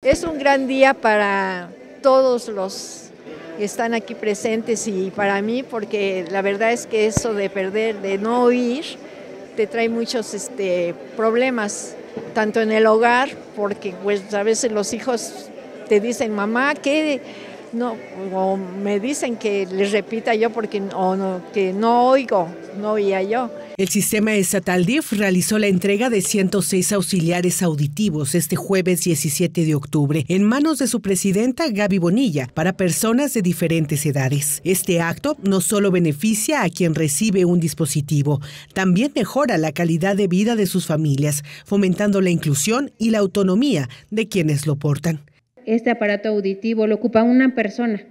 Es un gran día para todos los que están aquí presentes y para mí, porque la verdad es que eso de perder, de no oír, te trae muchos este, problemas, tanto en el hogar, porque pues, a veces los hijos te dicen, mamá, ¿qué? No, o me dicen que les repita yo porque no, que no oigo, no oía yo. El sistema estatal DIF realizó la entrega de 106 auxiliares auditivos este jueves 17 de octubre en manos de su presidenta Gaby Bonilla para personas de diferentes edades. Este acto no solo beneficia a quien recibe un dispositivo, también mejora la calidad de vida de sus familias, fomentando la inclusión y la autonomía de quienes lo portan. Este aparato auditivo lo ocupa una persona,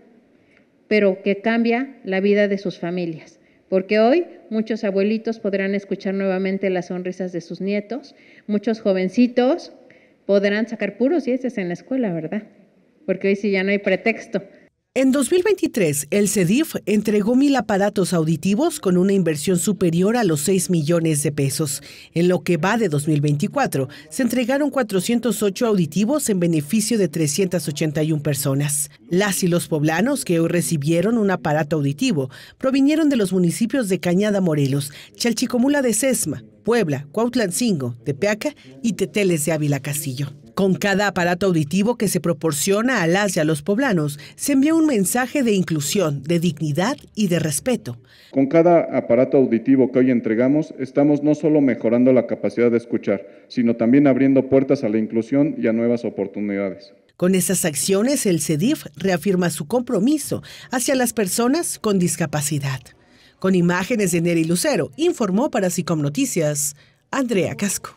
pero que cambia la vida de sus familias porque hoy muchos abuelitos podrán escuchar nuevamente las sonrisas de sus nietos, muchos jovencitos podrán sacar puros dieces en la escuela, ¿verdad? Porque hoy sí ya no hay pretexto. En 2023, el CEDIF entregó mil aparatos auditivos con una inversión superior a los 6 millones de pesos. En lo que va de 2024, se entregaron 408 auditivos en beneficio de 381 personas. Las y los poblanos que hoy recibieron un aparato auditivo provinieron de los municipios de Cañada Morelos, Chalchicomula de Sesma, Puebla, Cuautlancingo, Tepeaca y Teteles de Ávila Castillo. Con cada aparato auditivo que se proporciona a las y a los poblanos, se envía un mensaje de inclusión, de dignidad y de respeto. Con cada aparato auditivo que hoy entregamos, estamos no solo mejorando la capacidad de escuchar, sino también abriendo puertas a la inclusión y a nuevas oportunidades. Con estas acciones, el CEDIF reafirma su compromiso hacia las personas con discapacidad. Con imágenes de Nelly Lucero, informó para SICOM Noticias Andrea Casco.